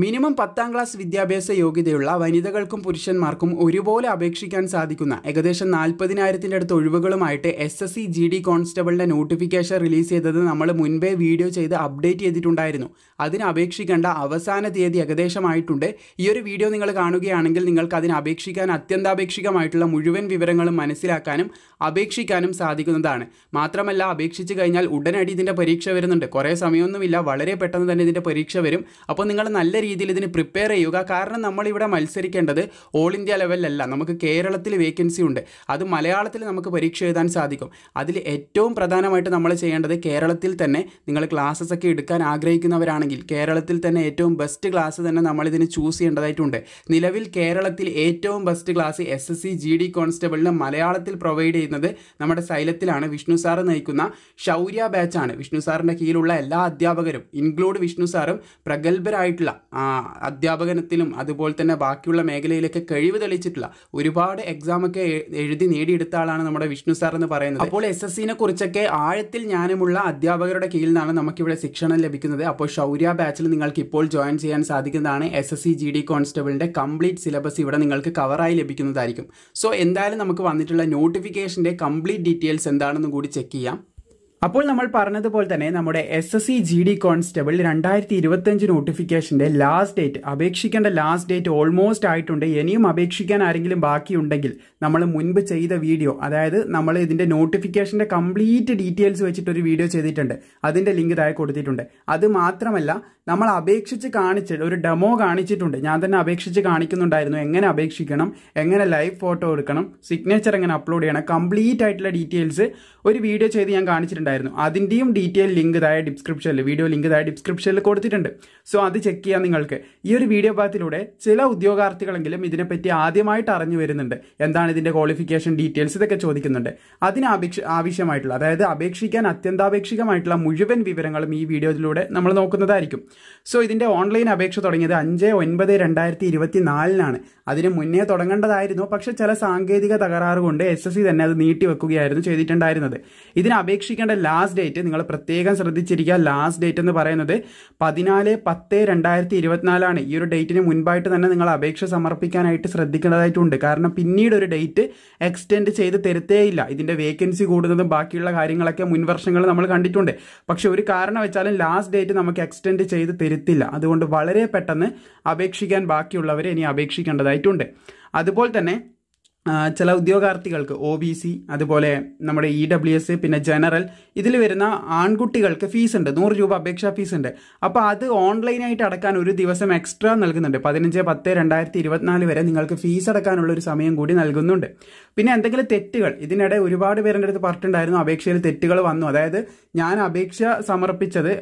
minimum പത്താം class വിദ്യാഭ്യാസ യോഗ്യതയുള്ള വനിതകൾക്കും പുരുഷന്മാർക്കും ഒരുപോലെ അപേക്ഷിക്കാൻ സാധിക്കുന്ന ഏകദേശം നാൽപ്പതിനായിരത്തിൻ്റെ അടുത്ത് ഒഴിവുകളുമായിട്ട് S S C G D കോൺസ്റ്റബിളിൻ്റെ നോട്ടിഫിക്കേഷൻ റിലീസ് ചെയ്തത് നമ്മൾ മുൻപേ വീഡിയോ ചെയ്ത് അപ്ഡേറ്റ് ചെയ്തിട്ടുണ്ടായിരുന്നു അതിന് അപേക്ഷിക്കേണ്ട അവസാന തീയതി ഏകദേശമായിട്ടുണ്ട് ഈ ഒരു വീഡിയോ നിങ്ങൾ കാണുകയാണെങ്കിൽ നിങ്ങൾക്ക് അതിന് അപേക്ഷിക്കാൻ അത്യന്താപേക്ഷികമായിട്ടുള്ള മുഴുവൻ വിവരങ്ങളും മനസ്സിലാക്കാനും അപേക്ഷിക്കാനും സാധിക്കുന്നതാണ് മാത്രമല്ല അപേക്ഷിച്ച് കഴിഞ്ഞാൽ ഉടനടി ഇതിൻ്റെ പരീക്ഷ വരുന്നുണ്ട് കുറേ സമയമൊന്നുമില്ല വളരെ പെട്ടെന്ന് തന്നെ ഇതിൻ്റെ പരീക്ഷ വരും അപ്പോൾ നിങ്ങൾ നല്ല രീതിയിൽ ഇതിന് പ്രിപ്പയർ ചെയ്യുക കാരണം നമ്മളിവിടെ മത്സരിക്കേണ്ടത് ഓൾ ഇന്ത്യ ലെവലിലല്ല നമുക്ക് കേരളത്തിൽ വേക്കൻസി ഉണ്ട് അത് മലയാളത്തിൽ നമുക്ക് പരീക്ഷ എഴുതാൻ സാധിക്കും അതിൽ ഏറ്റവും പ്രധാനമായിട്ട് നമ്മൾ ചെയ്യേണ്ടത് കേരളത്തിൽ തന്നെ നിങ്ങൾ ക്ലാസ്സസ് ഒക്കെ എടുക്കാൻ ആഗ്രഹിക്കുന്നവരാണെങ്കിൽ കേരളത്തിൽ തന്നെ ഏറ്റവും ബെസ്റ്റ് ക്ലാസ് തന്നെ നമ്മളിതിന് ചൂസ് ചെയ്യേണ്ടതായിട്ടുണ്ട് നിലവിൽ കേരളത്തിൽ ഏറ്റവും best class S S C G D കോൺസ്റ്റബിളിന് മലയാളത്തിൽ പ്രൊവൈഡ് ചെയ്യുന്നത് നമ്മുടെ സൈലത്തിലാണ് വിഷ്ണു സാർ നയിക്കുന്ന ശൗര്യ ബാച്ചാണ് വിഷ്ണു സാറിൻ്റെ കീഴിലുള്ള എല്ലാ അധ്യാപകരും ഇൻക്ലൂഡ് വിഷ്ണു സാറും പ്രഗത്ഭരായിട്ടുള്ള അധ്യാപകനത്തിലും അതുപോലെ തന്നെ ബാക്കിയുള്ള മേഖലയിലൊക്കെ കഴിവ് തെളിയിച്ചിട്ടില്ല ഒരുപാട് എക്സാം ഒക്കെ എഴുതി നേടിയെടുത്ത ആളാണ് നമ്മുടെ വിഷ്ണു സാർ എന്ന് പറയുന്നത് അപ്പോൾ എസ് എസ് സിനെ കുറിച്ചൊക്കെ ആഴത്തിൽ ജ്ഞാനമുള്ള അധ്യാപകരുടെ കീഴിൽ നിന്നാണ് നമുക്കിവിടെ ശിക്ഷണം ലഭിക്കുന്നത് അപ്പോൾ ശൗര്യ ബാച്ചിൽ നിങ്ങൾക്ക് ഇപ്പോൾ ജോയിൻ ചെയ്യാൻ സാധിക്കുന്നതാണ് S S C G D കോൺസ്റ്റബിളിൻ്റെ കംപ്ലീറ്റ് സിലബസ് ഇവിടെ നിങ്ങൾക്ക് കവറായി ലഭിക്കുന്നതായിരിക്കും സോ എന്തായാലും നമുക്ക് വന്നിട്ടുള്ള നോട്ടിഫിക്കേഷൻ്റെ കംപ്ലീറ്റ് ഡീറ്റെയിൽസ് എന്താണെന്ന് കൂടി ചെക്ക് ചെയ്യാം അപ്പോൾ നമ്മൾ പറഞ്ഞതുപോലെ തന്നെ നമ്മുടെ S S C G D constable രണ്ടായിരത്തി ഇരുപത്തഞ്ച് നോട്ടിഫിക്കേഷന്റെ ലാസ്റ്റ് ഡേറ്റ് അപേക്ഷിക്കേണ്ട ലാസ്റ്റ് ഡേറ്റ് ഓൾമോസ്റ്റ് ആയിട്ടുണ്ട് ഇനിയും അപേക്ഷിക്കാൻ ആരെങ്കിലും ബാക്കിയുണ്ടെങ്കിൽ നമ്മൾ മുൻപ് ചെയ്ത വീഡിയോ അതായത് നമ്മൾ ഇതിന്റെ നോട്ടിഫിക്കേഷന്റെ കംപ്ലീറ്റ് ഡീറ്റെയിൽസ് വെച്ചിട്ട് ഒരു വീഡിയോ ചെയ്തിട്ടുണ്ട് അതിന്റെ ലിങ്ക് താഴെ കൊടുത്തിട്ടുണ്ട് അത് മാത്രമല്ല നമ്മൾ അപേക്ഷിച്ച് കാണിച്ച് ഒരു ഡെമോ കാണിച്ചിട്ടുണ്ട് ഞാൻ തന്നെ അപേക്ഷിച്ച് കാണിക്കുന്നുണ്ടായിരുന്നു എങ്ങനെ അപേക്ഷിക്കണം എങ്ങനെ ലൈവ് ഫോട്ടോ എടുക്കണം സിഗ്നേച്ചർ എങ്ങനെ അപ്ലോഡ് ചെയ്യണം കംപ്ലീറ്റ് ആയിട്ടുള്ള ഡീറ്റെയിൽസ് ഒരു വീഡിയോ ചെയ്ത് ഞാൻ കാണിച്ചിട്ടുണ്ട് ഉണ്ടായിരുന്നു അതിൻ്റെയും ഡീറ്റെയിൽ ലിങ്ക് തായ ഡിസ്ക്രിപ്ഷനിൽ വീഡിയോ ലിങ്ക് തായ ഡിസ്ക്രിപ്ഷനിൽ കൊടുത്തിട്ടുണ്ട് സോ അത് ചെക്ക് ചെയ്യാം നിങ്ങൾക്ക് ഈ ഒരു വീഡിയോ പാത്തിലൂടെ ചില ഉദ്യോഗാർത്ഥികളെങ്കിലും ഇതിനെപ്പറ്റി ആദ്യമായിട്ട് അറിഞ്ഞു വരുന്നുണ്ട് എന്താണ് ഇതിൻ്റെ ക്വാളിഫിക്കേഷൻ ഡീറ്റെയിൽസ് ഇതൊക്കെ ചോദിക്കുന്നുണ്ട് അതിന് ആവശ്യമായിട്ടുള്ള അതായത് അപേക്ഷിക്കാൻ അത്യന്താപേക്ഷികമായിട്ടുള്ള മുഴുവൻ വിവരങ്ങളും ഈ വീഡിയോയിലൂടെ നമ്മൾ നോക്കുന്നതായിരിക്കും സോ ഇതിൻ്റെ ഓൺലൈൻ അപേക്ഷ തുടങ്ങിയത് അഞ്ച് ഒൻപത് രണ്ടായിരത്തി ഇരുപത്തി നാലിനാണ് അതിന് മുന്നേ തുടങ്ങേണ്ടതായിരുന്നു പക്ഷേ ചില സാങ്കേതിക തകരാറുകൊണ്ട് കൊണ്ട് എസ് എസ് സി തന്നെ അത് നീട്ടിവെക്കുകയായിരുന്നു ചെയ്തിട്ടുണ്ടായിരുന്നത് ഇതിന് അപേക്ഷിക്കേണ്ട ലാസ്റ്റ് ഡേറ്റ് നിങ്ങൾ പ്രത്യേകം ശ്രദ്ധിച്ചിരിക്കുക ലാസ്റ്റ് ഡേറ്റ് എന്ന് പറയുന്നത് പതിനാല് പത്ത് രണ്ടായിരത്തി ഇരുപത്തിനാലാണ് ഈ ഒരു ഡേറ്റിന് മുൻപായിട്ട് തന്നെ നിങ്ങൾ അപേക്ഷ സമർപ്പിക്കാനായിട്ട് ശ്രദ്ധിക്കേണ്ടതായിട്ടുണ്ട് കാരണം പിന്നീട് ഒരു ഡേറ്റ് എക്സ്റ്റെൻഡ് ചെയ്ത് ഇല്ല ഇതിൻ്റെ വേക്കൻസി കൂടുന്നതും ബാക്കിയുള്ള കാര്യങ്ങളൊക്കെ മുൻവർഷങ്ങൾ നമ്മൾ കണ്ടിട്ടുണ്ട് പക്ഷെ ഒരു കാരണം വെച്ചാലും ലാസ്റ്റ് ഡേറ്റ് നമുക്ക് എക്സ്റ്റെൻഡ് ചെയ്ത് തരത്തില്ല അതുകൊണ്ട് വളരെ പെട്ടെന്ന് അപേക്ഷിക്കാൻ ബാക്കിയുള്ളവരെ ഇനി അപേക്ഷിക്കേണ്ടതായിട്ടുണ്ട് അതുപോലെ തന്നെ ചില ഉദ്യോഗാർത്ഥികൾക്ക് ഒ ബി സി അതുപോലെ നമ്മുടെ ഇ ഡബ്ല്യു എസ് പിന്നെ ജനറൽ ഇതിൽ വരുന്ന ആൺകുട്ടികൾക്ക് ഫീസ് ഉണ്ട് നൂറ് രൂപ അപേക്ഷാ ഫീസ് ഉണ്ട് അപ്പോൾ അത് ഓൺലൈനായിട്ട് അടക്കാൻ ഒരു ദിവസം എക്സ്ട്രാ നൽകുന്നുണ്ട് പതിനഞ്ച് പത്ത് രണ്ടായിരത്തി ഇരുപത്തിനാല് വരെ നിങ്ങൾക്ക് ഫീസ് അടക്കാനുള്ള ഒരു സമയം കൂടി നൽകുന്നുണ്ട് പിന്നെ എന്തെങ്കിലും തെറ്റുകൾ ഇതിനിടെ ഒരുപാട് പേരുടെ അടുത്ത് പറഞ്ഞിട്ടുണ്ടായിരുന്നു അപേക്ഷയിൽ തെറ്റുകൾ വന്നു അതായത് ഞാൻ അപേക്ഷ സമർപ്പിച്ചത്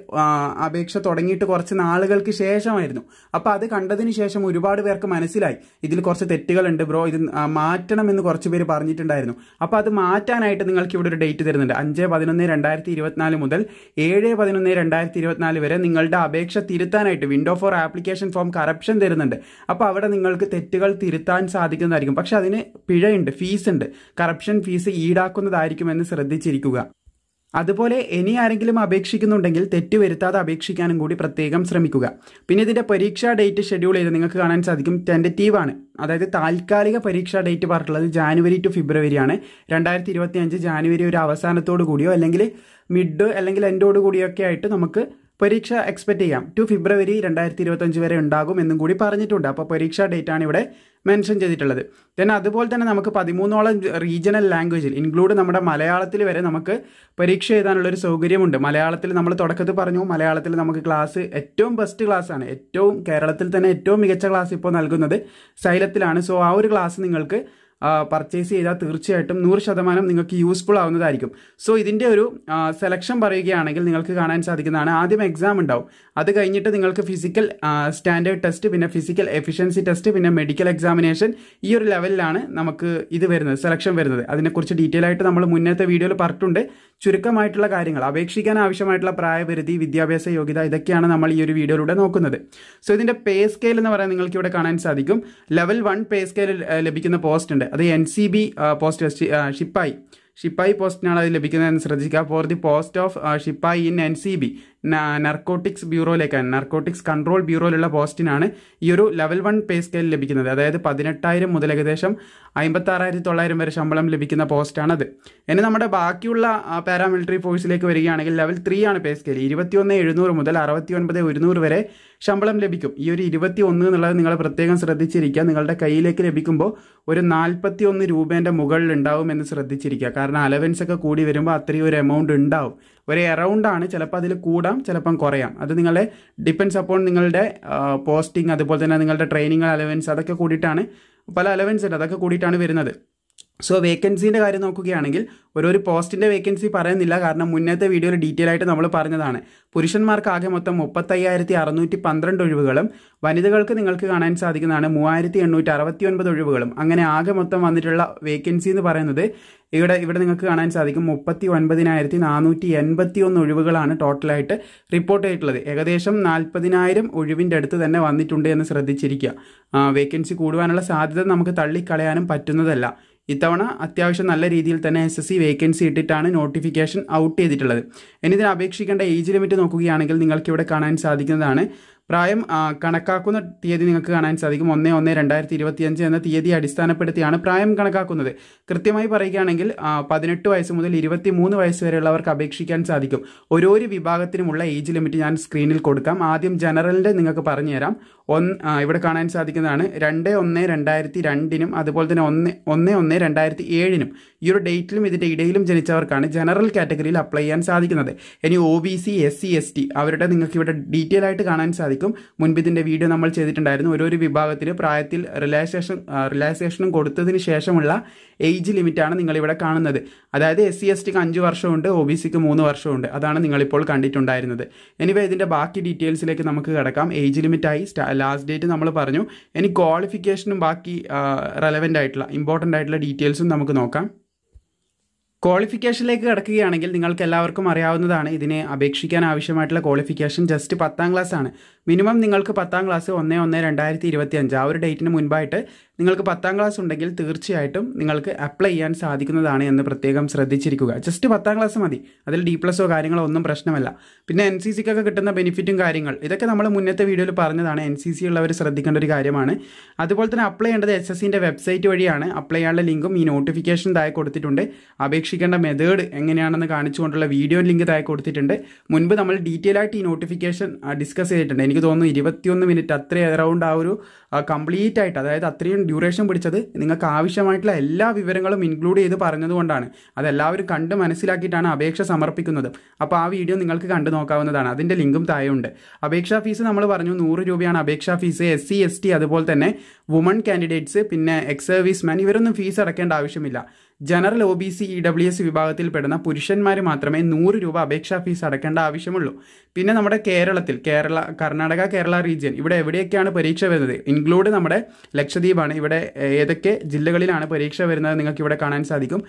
അപേക്ഷ തുടങ്ങിയിട്ട് കുറച്ച് നാളുകൾക്ക് ശേഷമായിരുന്നു അപ്പോൾ അത് കണ്ടതിന് ശേഷം ഒരുപാട് പേർക്ക് മനസ്സിലായി ഇതിൽ കുറച്ച് തെറ്റുകളുണ്ട് ബ്രോ ഇത് മാറ്റി മാറ്റണമെന്ന് കുറച്ച് പേര് പറഞ്ഞിട്ടുണ്ടായിരുന്നു അപ്പോൾ അത് മാറ്റാനായിട്ട് നിങ്ങൾക്ക് ഇവിടെ ഒരു ഡേറ്റ് തരുന്നുണ്ട് അഞ്ച് പതിനൊന്ന് രണ്ടായിരത്തി ഇരുപത്തിനാല് മുതൽ ഏഴ് പതിനൊന്ന് രണ്ടായിരത്തി ഇരുപത്തിനാല് വരെ നിങ്ങളുടെ അപേക്ഷ തിരുത്താനായിട്ട് window for application form correction തരുന്നുണ്ട് അപ്പോൾ അവിടെ നിങ്ങൾക്ക് തെറ്റുകൾ തിരുത്താൻ സാധിക്കുന്നതായിരിക്കും പക്ഷെ അതിന് പിഴയുണ്ട് ഫീസ് ഉണ്ട് കറപ്ഷൻ ഫീസ് ഈടാക്കുന്നതായിരിക്കും എന്ന് ശ്രദ്ധിച്ചിരിക്കുക അതുപോലെ ഇനി ആരെങ്കിലും അപേക്ഷിക്കുന്നുണ്ടെങ്കിൽ തെറ്റ് വരുത്താതെ അപേക്ഷിക്കാനും കൂടി പ്രത്യേകം ശ്രമിക്കുക പിന്നെ ഇതിൻ്റെ പരീക്ഷാ ഡേറ്റ് ഷെഡ്യൂൾ ചെയ്ത് നിങ്ങൾക്ക് കാണാൻ സാധിക്കും ആണ് അതായത് താൽക്കാലിക പരീക്ഷാ ഡേറ്റ് പറഞ്ഞിട്ടുള്ളത് ജാനുവരി ടു ഫെബ്രുവരി ആണ് രണ്ടായിരത്തി ഇരുപത്തി അഞ്ച് ജാനുവരി ഒരു അവസാനത്തോടു കൂടിയോ അല്ലെങ്കിൽ മിഡ് അല്ലെങ്കിൽ എൻഡോട് കൂടിയോ ഒക്കെ ആയിട്ട് നമുക്ക് പരീക്ഷ എക്സ്പെക്ട് ചെയ്യാം ടു ഫെബ്രുവരി രണ്ടായിരത്തി ഇരുപത്തഞ്ച് വരെ ഉണ്ടാകും എന്നും കൂടി പറഞ്ഞിട്ടുണ്ട് അപ്പോൾ പരീക്ഷ ഡേറ്റ് ആണ് ഇവിടെ മെൻഷൻ ചെയ്തിട്ടുള്ളത് ദെൻ അതുപോലെ തന്നെ നമുക്ക് പതിമൂന്നോളം റീജിയണൽ ലാംഗ്വേജിൽ ഇൻക്ലൂഡ് നമ്മുടെ മലയാളത്തിൽ വരെ നമുക്ക് പരീക്ഷ എഴുതാനുള്ള ഒരു സൗകര്യമുണ്ട് മലയാളത്തിൽ നമ്മൾ തുടക്കത്തിൽ പറഞ്ഞു മലയാളത്തിൽ നമുക്ക് ക്ലാസ് ഏറ്റവും ബെസ്റ്റ് ക്ലാസ്സാണ് ഏറ്റവും കേരളത്തിൽ തന്നെ ഏറ്റവും മികച്ച ക്ലാസ് ഇപ്പോൾ നൽകുന്നത് സൈലത്തിലാണ് സോ ആ ഒരു ക്ലാസ് നിങ്ങൾക്ക് പർച്ചേസ് ചെയ്താൽ തീർച്ചയായിട്ടും നൂറ് ശതമാനം നിങ്ങൾക്ക് യൂസ്ഫുൾ ആവുന്നതായിരിക്കും സോ ഇതിൻ്റെ ഒരു സെലക്ഷൻ പറയുകയാണെങ്കിൽ നിങ്ങൾക്ക് കാണാൻ സാധിക്കുന്നതാണ് ആദ്യം എക്സാം ഉണ്ടാവും അത് കഴിഞ്ഞിട്ട് നിങ്ങൾക്ക് ഫിസിക്കൽ സ്റ്റാൻഡേർഡ് ടെസ്റ്റ് പിന്നെ ഫിസിക്കൽ എഫിഷ്യൻസി ടെസ്റ്റ് പിന്നെ മെഡിക്കൽ എക്സാമിനേഷൻ ഈ ഒരു ലെവലിലാണ് നമുക്ക് ഇത് വരുന്നത് സെലക്ഷൻ വരുന്നത് അതിനെക്കുറിച്ച് ഡീറ്റെയിൽ ആയിട്ട് നമ്മൾ മുന്നത്തെ വീഡിയോയിൽ പറഞ്ഞിട്ടുണ്ട് ചുരുക്കമായിട്ടുള്ള കാര്യങ്ങൾ അപേക്ഷിക്കാൻ ആവശ്യമായിട്ടുള്ള പ്രായപരിധി വിദ്യാഭ്യാസ യോഗ്യത ഇതൊക്കെയാണ് നമ്മൾ ഈ ഒരു വീഡിയോയിലൂടെ നോക്കുന്നത് സോ ഇതിൻ്റെ പേ സ്കെയിൽ എന്ന് പറയാൻ നിങ്ങൾക്ക് ഇവിടെ കാണാൻ സാധിക്കും ലെവൽ വൺ പേ സ്കെയിൽ ലഭിക്കുന്ന പോസ്റ്റ് ഉണ്ട് അത് N C B post sepoy sepoy പോസ്റ്റിനാണ് അത് ലഭിക്കുന്നതെന്ന് ശ്രദ്ധിക്കുക for the post of sepoy in N C B narcotics ബ്യൂറോയിലേക്കാണ് നർക്കോട്ടിക്സ് കൺട്രോൾ ബ്യൂറോയിലുള്ള പോസ്റ്റിനാണ് ഈ ഒരു ലെവൽ വൺ പേ സ്കെയിൽ ലഭിക്കുന്നത് അതായത് പതിനെട്ടായിരം മുതൽ ഏകദേശം അമ്പത്താറായിരത്തി തൊള്ളായിരം വരെ ശമ്പളം ലഭിക്കുന്ന പോസ്റ്റാണത് ഇനി നമ്മുടെ ബാക്കിയുള്ള പാരാമിലിറ്ററി ഫോഴ്സിലേക്ക് വരികയാണെങ്കിൽ ലെവൽ ത്രീ ആണ് പേ സ്കെയിൽ ഇരുപത്തിയൊന്ന് എഴുന്നൂറ് മുതൽ അറുപത്തി ഒൻപത് ഒരുന്നൂറ് വരെ ശമ്പളം ലഭിക്കും ഈ ഒരു ഇരുപത്തി ഒന്ന് എന്നുള്ളത് നിങ്ങൾ പ്രത്യേകം ശ്രദ്ധിച്ചിരിക്കുക നിങ്ങളുടെ കയ്യിലേക്ക് ലഭിക്കുമ്പോൾ ഒരു നാൽപ്പത്തി ഒന്ന് രൂപേൻ്റെ മുകളിൽ ഉണ്ടാവും എന്ന് ശ്രദ്ധിച്ചിരിക്കുക കാരണം അലവൻസ് ഒക്കെ കൂടി വരുമ്പോൾ അത്രയും ഒരു എമൗണ്ട് ഉണ്ടാവും ഒരു എറൗണ്ട് ആണ് ചിലപ്പോൾ അതിൽ കൂടാം ചിലപ്പം കുറയാം അത് നിങ്ങളുടെ ഡിപ്പെൻസ് അപ്പോൾ നിങ്ങളുടെ പോസ്റ്റിംഗ് അതുപോലെ തന്നെ നിങ്ങളുടെ ട്രെയിനിങ് അലവൻസ് അതൊക്കെ കൂടിയിട്ടാണ് പല അലവൻസ് ഉണ്ട് അതൊക്കെ കൂടിയിട്ടാണ് വരുന്നത് സോ വേക്കൻസീൻ്റെ കാര്യം നോക്കുകയാണെങ്കിൽ ഒരു പോസ്റ്റിൻ്റെ വേക്കൻസി പറയുന്നില്ല കാരണം മുന്നത്തെ വീഡിയോയിൽ ഡീറ്റെയിൽ ആയിട്ട് നമ്മൾ പറഞ്ഞതാണ് പുരുഷന്മാർക്ക് ആകെ മൊത്തം മുപ്പത്തയ്യായിരത്തി അറുന്നൂറ്റി പന്ത്രണ്ട് ഒഴിവുകളും വനിതകൾക്ക് നിങ്ങൾക്ക് കാണാൻ സാധിക്കുന്നതാണ് മൂവായിരത്തി എണ്ണൂറ്റി അറുപത്തി ഒൻപത് ഒഴിവുകളും അങ്ങനെ ആകെ മൊത്തം വന്നിട്ടുള്ള വേക്കൻസി എന്ന് പറയുന്നത് ഇവിടെ ഇവിടെ നിങ്ങൾക്ക് കാണാൻ സാധിക്കും മുപ്പത്തി ഒൻപതിനായിരത്തി നാനൂറ്റി എൺപത്തി ഒന്ന് ഒഴിവുകളാണ് ടോട്ടലായിട്ട് റിപ്പോർട്ട് ചെയ്തിട്ടുള്ളത് ഏകദേശം നാൽപ്പതിനായിരം ഒഴിവിൻ്റെ അടുത്ത് തന്നെ വന്നിട്ടുണ്ട് എന്ന് ശ്രദ്ധിച്ചിരിക്കുക വേക്കൻസി കൂടുവാനുള്ള സാധ്യത നമുക്ക് തള്ളിക്കളയാനും പറ്റുന്നതല്ല ഇത്തവണ അത്യാവശ്യം നല്ല രീതിയിൽ തന്നെ എസ് എസ് സി വേക്കൻസി ഇട്ടിട്ടാണ് നോട്ടിഫിക്കേഷൻ ഔട്ട് ചെയ്തിട്ടുള്ളത് ഇനി ഇതിന് അപേക്ഷിക്കേണ്ട ഏജ് ലിമിറ്റ് നോക്കുകയാണെങ്കിൽ നിങ്ങൾക്ക് ഇവിടെ കാണാൻ സാധിക്കുന്നതാണ് പ്രായം കണക്കാക്കുന്ന തീയതി നിങ്ങൾക്ക് കാണാൻ സാധിക്കും ഒന്ന് ഒന്ന് രണ്ടായിരത്തി അഞ്ച് എന്ന തീയതി അടിസ്ഥാനപ്പെടുത്തിയാണ് പ്രായം കണക്കാക്കുന്നത് കൃത്യമായി പറയുകയാണെങ്കിൽ പതിനെട്ട് വയസ്സ് മുതൽ ഇരുപത്തി മൂന്ന് വയസ്സ് വരെയുള്ളവർക്ക് അപേക്ഷിക്കാൻ സാധിക്കും ഓരോ വിഭാഗത്തിനുമുള്ള ഏജ് ലിമിറ്റ് ഞാൻ സ്ക്രീനിൽ കൊടുക്കാം ആദ്യം ജനറലിൻ്റെ നിങ്ങൾക്ക് പറഞ്ഞുതരാം ഒന്ന് ഇവിടെ കാണാൻ സാധിക്കുന്നതാണ് രണ്ട് ഒന്ന് രണ്ടായിരത്തി രണ്ടിനും അതുപോലെ തന്നെ ഒന്ന് ഒന്ന് ഒന്ന് രണ്ടായിരത്തി ഏഴിനും ഈ ഒരു ഡേറ്റിലും ഇതിൻ്റെ ഇടയിലും ജനിച്ചവർക്കാണ് ജനറൽ കാറ്റഗറിയിൽ അപ്ലൈ ചെയ്യാൻ സാധിക്കുന്നത് ഇനി O B C S C S T അവരുടെ നിങ്ങൾക്ക് ഇവിടെ ഡീറ്റെയിൽ ആയിട്ട് കാണാൻ സാധിക്കും സാധിക്കും മുൻപ് ഇതിൻ്റെ വീഡിയോ നമ്മൾ ചെയ്തിട്ടുണ്ടായിരുന്നു ഓരോരു വിഭാഗത്തിൽ പ്രായത്തിൽ റിലാക്സേഷൻ റിലാക്സേഷനും കൊടുത്തതിന് ശേഷമുള്ള ഏജ് ലിമിറ്റാണ് നിങ്ങളിവിടെ കാണുന്നത് അതായത് എസ് സി എസ് ടിക്ക് അഞ്ച് വർഷമുണ്ട് ഒ ബി സിക്ക് മൂന്ന് വർഷമുണ്ട് അതാണ് നിങ്ങളിപ്പോൾ കണ്ടിട്ടുണ്ടായിരുന്നത് എനിവേ ഇതിൻ്റെ ബാക്കി ഡീറ്റെയിൽസിലേക്ക് നമുക്ക് കിടക്കാം ഏജ് ലിമിറ്റായി ലാസ്റ്റ് ഡേറ്റ് നമ്മൾ പറഞ്ഞു ഇനി ക്വാളിഫിക്കേഷനും ബാക്കി റെലവൻ്റ് ആയിട്ടുള്ള ഇമ്പോർട്ടൻ്റ് ആയിട്ടുള്ള ഡീറ്റെയിൽസും നമുക്ക് നോക്കാം ക്വാളിഫിക്കേഷനിലേക്ക് കിടക്കുകയാണെങ്കിൽ നിങ്ങൾക്ക് എല്ലാവർക്കും അറിയാവുന്നതാണ് ഇതിനെ അപേക്ഷിക്കാൻ ആവശ്യമായിട്ടുള്ള ക്വാളിഫിക്കേഷൻ ജസ്റ്റ് പത്താം ക്ലാസ് ആണ് മിനിമം നിങ്ങൾക്ക് പത്താം ക്ലാസ് ഒന്ന് ഒന്ന് രണ്ടായിരത്തി ഇരുപത്തി അഞ്ച് ആ ഒരു ഡേറ്റിന് മുൻപായിട്ട് നിങ്ങൾക്ക് പത്താം ക്ലാസ് ഉണ്ടെങ്കിൽ തീർച്ചയായിട്ടും നിങ്ങൾക്ക് അപ്ലൈ ചെയ്യാൻ സാധിക്കുന്നതാണ് എന്ന് പ്രത്യേകം ശ്രദ്ധിച്ചിരിക്കുക ജസ്റ്റ് പത്താം ക്ലാസ് മതി അതിൽ ഡി പ്ലസോ കാര്യങ്ങളോ ഒന്നും പ്രശ്നമല്ല പിന്നെ എൻ സി സിക്കൊക്കെ കിട്ടുന്ന ബെനിഫിറ്റും കാര്യങ്ങൾ ഇതൊക്കെ നമ്മൾ മുന്നത്തെ വീഡിയോയിൽ പറഞ്ഞതാണ് എൻ സി സി ഉള്ളവർ ശ്രദ്ധിക്കേണ്ട ഒരു കാര്യമാണ് അതുപോലെ തന്നെ അപ്ലൈ ചെയ്യേണ്ടത് എസ് എസ് സിൻ്റെ വെബ്സൈറ്റ് വഴിയാണ് അപ്ലൈ ചെയ്യാനുള്ള ലിങ്കും ഈ നോട്ടിഫിക്കേഷൻ താഴെ കൊടുത്തിട്ടുണ്ട് അപേക്ഷിക്കേണ്ട മെത്തേഡ് എങ്ങനെയാണെന്ന് കാണിച്ചുകൊണ്ടുള്ള വീഡിയോ ലിങ്ക് താഴെ കൊടുത്തിട്ടുണ്ട് മുൻപ് നമ്മൾ ഡീറ്റെയിൽ ആയിട്ട് ഈ നോട്ടിഫിക്കേഷൻ ഡിസ്കസ് ചെയ്തിട്ടുണ്ട് എനിക്ക് എനിക്ക് തോന്നുന്നു ഇരുപത്തിയൊന്ന് മിനിറ്റ് അത്രയും അറൗണ്ട് ആ ഒരു കംപ്ലീറ്റ് ആയിട്ട് അതായത് അത്രയും ഡ്യൂറേഷൻ പിടിച്ചത് നിങ്ങൾക്ക് ആവശ്യമായിട്ടുള്ള എല്ലാ വിവരങ്ങളും ഇൻക്ലൂഡ് ചെയ്ത് പറഞ്ഞതുകൊണ്ടാണ് അതെല്ലാവരും കണ്ട് മനസ്സിലാക്കിയിട്ടാണ് അപേക്ഷ സമർപ്പിക്കുന്നത് അപ്പോൾ ആ വീഡിയോ നിങ്ങൾക്ക് കണ്ടു നോക്കാവുന്നതാണ് അതിൻ്റെ ലിങ്കും താഴെയുണ്ട് അപേക്ഷാ ഫീസ് നമ്മൾ പറഞ്ഞു നൂറ് രൂപയാണ് അപേക്ഷാ fees S C S T അതുപോലെ തന്നെ വുമൺ കാൻഡിഡേറ്റ്സ് പിന്നെ എക്സ് സർവീസ് മാൻ ഇവരൊന്നും ഫീസ് അടക്കേണ്ട ആവശ്യമില്ല general O B C E W S വിഭാഗത്തിൽപ്പെടുന്ന പുരുഷന്മാർ മാത്രമേ നൂറ് രൂപ അപേക്ഷാ ഫീസ് അടക്കേണ്ട ആവശ്യമുള്ളൂ പിന്നെ നമ്മുടെ കേരളത്തിൽ കേരള കർണാടക കേരള റീജിയൻ ഇവിടെ എവിടെയൊക്കെയാണ് പരീക്ഷ വരുന്നത് ഇൻക്ലൂഡ് നമ്മുടെ ലക്ഷദ്വീപാണ് ഇവിടെ ഏതൊക്കെ ജില്ലകളിലാണ് പരീക്ഷ വരുന്നത് നിങ്ങൾക്ക് ഇവിടെ കാണാൻ സാധിക്കും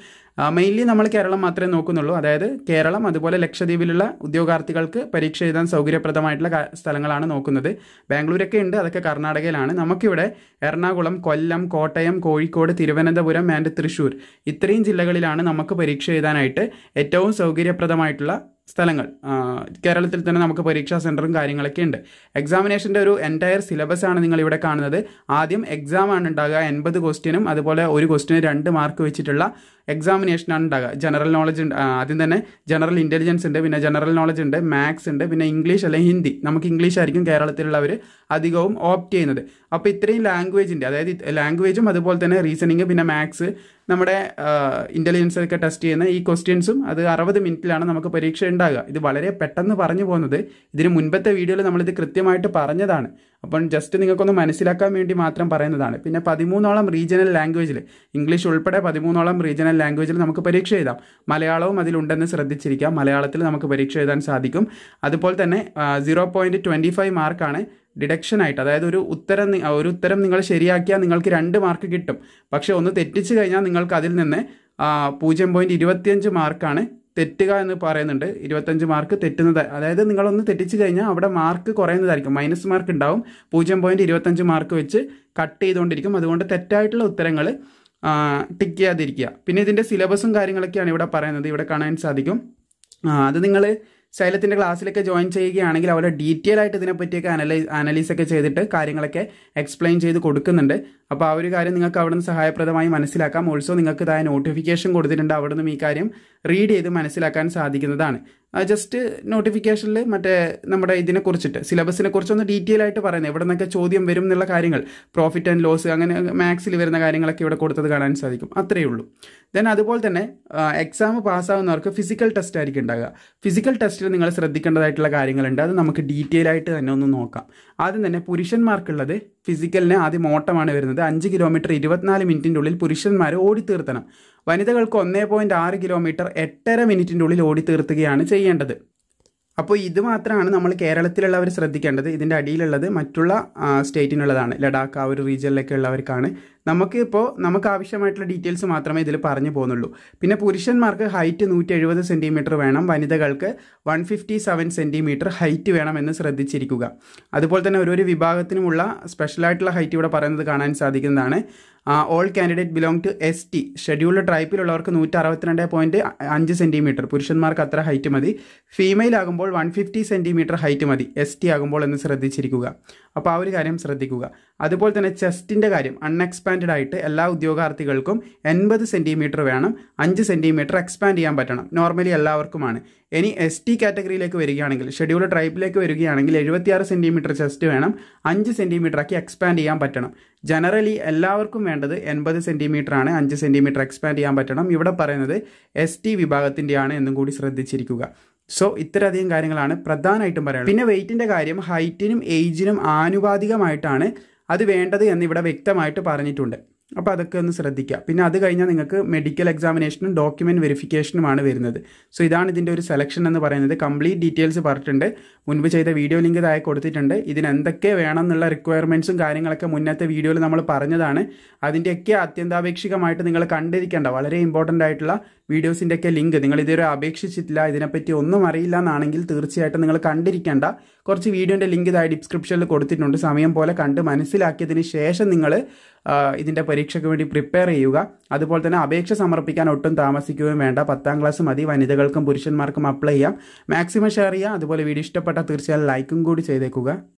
മെയിൻലി നമ്മൾ കേരളം മാത്രമേ നോക്കുന്നുള്ളൂ അതായത് കേരളം അതുപോലെ ലക്ഷദ്വീപിലുള്ള ഉദ്യോഗാർത്ഥികൾക്ക് പരീക്ഷ എഴുതാൻ സൗകര്യപ്രദമായിട്ടുള്ള സ്ഥലങ്ങളാണ് നോക്കുന്നത് ബാംഗ്ലൂരൊക്കെ ഉണ്ട് അതൊക്കെ കർണാടകയിലാണ് നമുക്കിവിടെ എറണാകുളം കൊല്ലം കോട്ടയം കോഴിക്കോട് തിരുവനന്തപുരം ആൻഡ് തൃശ്ശൂർ ഇത്രയും ജില്ലകളിലാണ് നമുക്ക് പരീക്ഷ എഴുതാനായിട്ട് ഏറ്റവും സൗകര്യപ്രദമായിട്ടുള്ള സ്ഥലങ്ങൾ കേരളത്തിൽ തന്നെ നമുക്ക് പരീക്ഷാ സെൻറ്ററും കാര്യങ്ങളൊക്കെ ഉണ്ട് എക്സാമിനേഷൻ്റെ ഒരു എൻറ്റയർ സിലബസ് ആണ് നിങ്ങൾ ഇവിടെ കാണുന്നത് ആദ്യം എക്സാം ഉണ്ടാകുക എൺപത് ക്വസ്റ്റ്യനും അതുപോലെ ഒരു ക്വസ്റ്റ്യന് രണ്ട് മാർക്ക് വെച്ചിട്ടുള്ള ആണ് ഉണ്ടാകുക ജനറൽ നോളജ് ഉണ്ട് ആദ്യം തന്നെ ജനറൽ ഇൻ്റലിജൻസ് ഉണ്ട് പിന്നെ ജനറൽ നോളജ് ഉണ്ട് മാത്സ് ഉണ്ട് പിന്നെ ഇംഗ്ലീഷ് അല്ലെങ്കിൽ ഹിന്ദി നമുക്ക് ഇംഗ്ലീഷ് ആയിരിക്കും കേരളത്തിലുള്ളവർ അധികവും ഓപ്റ്റ് ചെയ്യുന്നത് അപ്പോൾ ഇത്രയും ലാംഗ്വേജിൻ്റെ അതായത് ലാംഗ്വേജും അതുപോലെ തന്നെ റീസണിങ് പിന്നെ മാത്സ് നമ്മുടെ ഇൻ്റലിജൻസൊക്കെ ടെസ്റ്റ് ചെയ്യുന്ന ഈ ക്വസ്റ്റ്യൻസും അത് അറുപത് മിനിറ്റിലാണ് നമുക്ക് പരീക്ഷ ഉണ്ടാകുക ഇത് വളരെ പെട്ടെന്ന് പറഞ്ഞു പോകുന്നത് ഇതിന് മുൻപത്തെ വീഡിയോയിൽ നമ്മളിത് കൃത്യമായിട്ട് പറഞ്ഞതാണ് അപ്പം ജസ്റ്റ് നിങ്ങൾക്കൊന്ന് മനസ്സിലാക്കാൻ വേണ്ടി മാത്രം പറയുന്നതാണ് പിന്നെ പതിമൂന്നോളം റീജിയണൽ ലാംഗ്വേജിൽ ഇംഗ്ലീഷ് ഉൾപ്പെടെ പതിമൂന്നോളം റീജിയണൽ ലാംഗ്വേജിൽ നമുക്ക് പരീക്ഷ എഴുതാം മലയാളവും അതിലുണ്ടെന്ന് ശ്രദ്ധിച്ചിരിക്കാം മലയാളത്തിൽ നമുക്ക് പരീക്ഷ എഴുതാൻ സാധിക്കും അതുപോലെ തന്നെ സീറോ പോയിൻറ്റ് ട്വൻറ്റി ഫൈവ് മാർക്കാണ് ഡിഡക്ഷൻ ആയിട്ട് അതായത് ഒരു ഉത്തരം ഒരു ഉത്തരം നിങ്ങൾ ശരിയാക്കിയാൽ നിങ്ങൾക്ക് രണ്ട് മാർക്ക് കിട്ടും പക്ഷേ ഒന്ന് തെറ്റിച്ച് കഴിഞ്ഞാൽ നിങ്ങൾക്ക് അതിൽ നിന്ന് പൂജ്യം പോയിൻറ്റ് ഇരുപത്തിയഞ്ച് മാർക്കാണ് തെറ്റുക എന്ന് പറയുന്നുണ്ട് ഇരുപത്തഞ്ച് മാർക്ക് തെറ്റുന്നത് അതായത് നിങ്ങളൊന്ന് തെറ്റിച്ച് കഴിഞ്ഞാൽ അവിടെ മാർക്ക് കുറയുന്നതായിരിക്കും മൈനസ് മാർക്ക് ഉണ്ടാവും പൂജ്യം പോയിൻറ്റ് ഇരുപത്തഞ്ച് മാർക്ക് വെച്ച് കട്ട് ചെയ്തുകൊണ്ടിരിക്കും അതുകൊണ്ട് തെറ്റായിട്ടുള്ള ഉത്തരങ്ങൾ ടിക്ക് ചെയ്യാതിരിക്കുക പിന്നെ ഇതിൻ്റെ സിലബസും കാര്യങ്ങളൊക്കെയാണ് ഇവിടെ പറയുന്നത് ഇവിടെ കാണാൻ സാധിക്കും അത് നിങ്ങൾ ശൈലത്തിൻ്റെ ക്ലാസ്സിലൊക്കെ ജോയിൻ ചെയ്യുകയാണെങ്കിൽ അവരെ ഡീറ്റെയിൽ ആയിട്ട് ഇതിനെപ്പറ്റിയൊക്കെ അനലൈസ് അനലൈസൊക്കെ ഒക്കെ ചെയ്തിട്ട് കാര്യങ്ങളൊക്കെ എക്സ്പ്ലെയിൻ ചെയ്ത് കൊടുക്കുന്നുണ്ട് അപ്പോൾ ആ ഒരു കാര്യം നിങ്ങൾക്ക് അവിടുന്ന് സഹായപ്രദമായി മനസ്സിലാക്കാം ഓൾസോ നിങ്ങൾക്ക് ഇതായ നോട്ടിഫിക്കേഷൻ കൊടുത്തിട്ടുണ്ട് അവിടുന്ന് ഈ കാര്യം റീഡ് ചെയ്ത് മനസ്സിലാക്കാൻ സാധിക്കുന്നതാണ് ജസ്റ്റ് നോട്ടിഫിക്കേഷനിൽ മറ്റേ നമ്മുടെ കുറിച്ചിട്ട് സിലബസിനെ കുറിച്ചൊന്ന് ഡീറ്റെയിൽ ആയിട്ട് പറയുന്നത് ഇവിടെ നിന്നൊക്കെ ചോദ്യം വരും എന്നുള്ള കാര്യങ്ങൾ പ്രോഫിറ്റ് ആൻഡ് ലോസ് അങ്ങനെ മാത്സിൽ വരുന്ന കാര്യങ്ങളൊക്കെ ഇവിടെ കൊടുത്തത് കാണാൻ സാധിക്കും അത്രയേ ഉള്ളൂ ദെൻ അതുപോലെ തന്നെ എക്സാം പാസ്സാവുന്നവർക്ക് ഫിസിക്കൽ ടെസ്റ്റ് ആയിരിക്കും ഉണ്ടാകുക ഫിസിക്കൽ ടെസ്റ്റിൽ നിങ്ങൾ ശ്രദ്ധിക്കേണ്ടതായിട്ടുള്ള കാര്യങ്ങളുണ്ട് അത് നമുക്ക് ഡീറ്റെയിൽ ആയിട്ട് തന്നെ ഒന്ന് നോക്കാം ആദ്യം തന്നെ പുരുഷന്മാർക്കുള്ളത് ഫിസിക്കലിന് ആദ്യം ഓട്ടമാണ് വരുന്നത് അഞ്ച് കിലോമീറ്റർ ഇരുപത്തിനാല് മിനിറ്റിൻ്റെ ഉള്ളിൽ പുരുഷന്മാർ ഓടിത്തീർത്തണം വനിതകൾക്ക് ഒന്നേ പോയിൻറ്റ് ആറ് കിലോമീറ്റർ എട്ടര മിനിറ്റിൻ്റെ ഉള്ളിൽ ഓടിത്തീർത്തുകയാണ് ചെയ്യേണ്ടത് അപ്പോൾ ഇത് മാത്രമാണ് നമ്മൾ കേരളത്തിലുള്ളവർ ശ്രദ്ധിക്കേണ്ടത് ഇതിൻ്റെ അടിയിലുള്ളത് മറ്റുള്ള സ്റ്റേറ്റിനുള്ളതാണ് ലഡാക്ക് ആ ഒരു റീജിയനിലൊക്കെ ഉള്ളവർക്കാണ് നമുക്ക് ഇപ്പോൾ നമുക്ക് ആവശ്യമായിട്ടുള്ള ഡീറ്റെയിൽസ് മാത്രമേ ഇതിൽ പറഞ്ഞു പോകുന്നുള്ളൂ പിന്നെ പുരുഷന്മാർക്ക് ഹൈറ്റ് നൂറ്റി എഴുപത് സെൻറ്റിമീറ്റർ വേണം വനിതകൾക്ക് one fifty seven centimetre height വേണമെന്ന് ശ്രദ്ധിച്ചിരിക്കുക അതുപോലെ തന്നെ ഓരോരോ വിഭാഗത്തിനുമുള്ള സ്പെഷ്യലായിട്ടുള്ള ഹൈറ്റ് ഇവിടെ പറയുന്നത് കാണാൻ സാധിക്കുന്നതാണ് all candidate belong to S T scheduled ട്രൈപ്പിലുള്ളവർക്ക് നൂറ്റി അറുപത്തിരണ്ട് പോയിന്റ് അഞ്ച് സെൻറ്റിമീറ്റർ പുരുഷന്മാർക്ക് അത്ര ഹൈറ്റ് മതി ഫീമെയിൽ ആകുമ്പോൾ വൺ ഫിഫ്റ്റി സെൻറ്റിമീറ്റർ ഹൈറ്റ് മതി എസ് ടി ആകുമ്പോൾ എന്ന് ശ്രദ്ധിച്ചിരിക്കുക അപ്പോൾ ആ ഒരു കാര്യം ശ്രദ്ധിക്കുക അതുപോലെ തന്നെ ചെസ്റ്റിൻ്റെ കാര്യം അൺഎക്സ്പാൻഡ് ആയിട്ട് എല്ലാ ഉദ്യോഗാർത്ഥികൾക്കും എൺപത് സെൻറ്റിമീറ്റർ വേണം അഞ്ച് സെൻറ്റിമീറ്റർ എക്സ്പാൻഡ് ചെയ്യാൻ പറ്റണം നോർമലി എല്ലാവർക്കുമാണ് ഇനി എസ് ടി കാറ്റഗറിയിലേക്ക് വരികയാണെങ്കിൽ ഷെഡ്യൂൾ ട്രൈബിലേക്ക് വരികയാണെങ്കിൽ എഴുപത്തിയാറ് സെൻറ്റിമീറ്റർ ചെസ്റ്റ് വേണം അഞ്ച് സെൻറ്റിമീറ്ററാക്കി എക്സ്പാൻഡ് ചെയ്യാൻ പറ്റണം ജനറലി എല്ലാവർക്കും വേണ്ടത് എൺപത് ആണ് അഞ്ച് സെൻറ്റിമീറ്റർ എക്സ്പാൻഡ് ചെയ്യാൻ പറ്റണം ഇവിടെ പറയുന്നത് എസ് ടി വിഭാഗത്തിൻ്റെയാണ് എന്നും കൂടി ശ്രദ്ധിച്ചിരിക്കുക സോ ഇത്രയധികം കാര്യങ്ങളാണ് പ്രധാനമായിട്ടും പറയുന്നത് പിന്നെ വെയിറ്റിൻ്റെ കാര്യം ഹൈറ്റിനും ഏജിനും ആനുപാതികമായിട്ടാണ് അത് വേണ്ടത് എന്നിവിടെ വ്യക്തമായിട്ട് പറഞ്ഞിട്ടുണ്ട് അപ്പോൾ അതൊക്കെ ഒന്ന് ശ്രദ്ധിക്കുക പിന്നെ അത് കഴിഞ്ഞാൽ നിങ്ങൾക്ക് മെഡിക്കൽ എക്സാമിനേഷനും ഡോക്യുമെൻറ്റ് വെരിഫിക്കേഷനുമാണ് വരുന്നത് സോ ഇതാണ് ഇതിൻ്റെ ഒരു സെലക്ഷൻ എന്ന് പറയുന്നത് കംപ്ലീറ്റ് ഡീറ്റെയിൽസ് പറഞ്ഞിട്ടുണ്ട് മുൻപ് ചെയ്ത വീഡിയോ ലിങ്ക് താഴെ കൊടുത്തിട്ടുണ്ട് ഇതിന് എന്തൊക്കെ വേണം എന്നുള്ള റിക്വയർമെൻറ്റ്സും കാര്യങ്ങളൊക്കെ മുന്നത്തെ വീഡിയോയിൽ നമ്മൾ പറഞ്ഞതാണ് അതിൻ്റെയൊക്കെ അത്യന്താപേക്ഷികമായിട്ട് നിങ്ങൾ കണ്ടിരിക്കേണ്ട വളരെ ഇമ്പോർട്ടൻ്റ് ആയിട്ടുള്ള വീഡിയോസിൻ്റെയൊക്കെ ലിങ്ക് നിങ്ങൾ ഇതുവരെ അപേക്ഷിച്ചിട്ടില്ല ഇതിനെപ്പറ്റി ഒന്നും അറിയില്ല എന്നാണെങ്കിൽ തീർച്ചയായിട്ടും നിങ്ങൾ കണ്ടിരിക്കേണ്ട കുറച്ച് വീഡിയോൻ്റെ ലിങ്ക് ഇതായി ഡിസ്ക്രിപ്ഷനിൽ കൊടുത്തിട്ടുണ്ട് സമയം പോലെ കണ്ട് മനസ്സിലാക്കിയതിന് ശേഷം നിങ്ങൾ ഇതിൻ്റെ പരീക്ഷയ്ക്ക് വേണ്ടി പ്രിപ്പയർ ചെയ്യുക അതുപോലെ തന്നെ അപേക്ഷ സമർപ്പിക്കാൻ ഒട്ടും താമസിക്കുകയും വേണ്ട പത്താം ക്ലാസ് മതി വനിതകൾക്കും പുരുഷന്മാർക്കും അപ്ലൈ ചെയ്യാം മാക്സിമം ഷെയർ ചെയ്യുക അതുപോലെ വീഡിയോ ഇഷ്ടപ്പെട്ടാൽ തീർച്ചയായും ലൈക്കും കൂടി ചെയ്തേക്കുക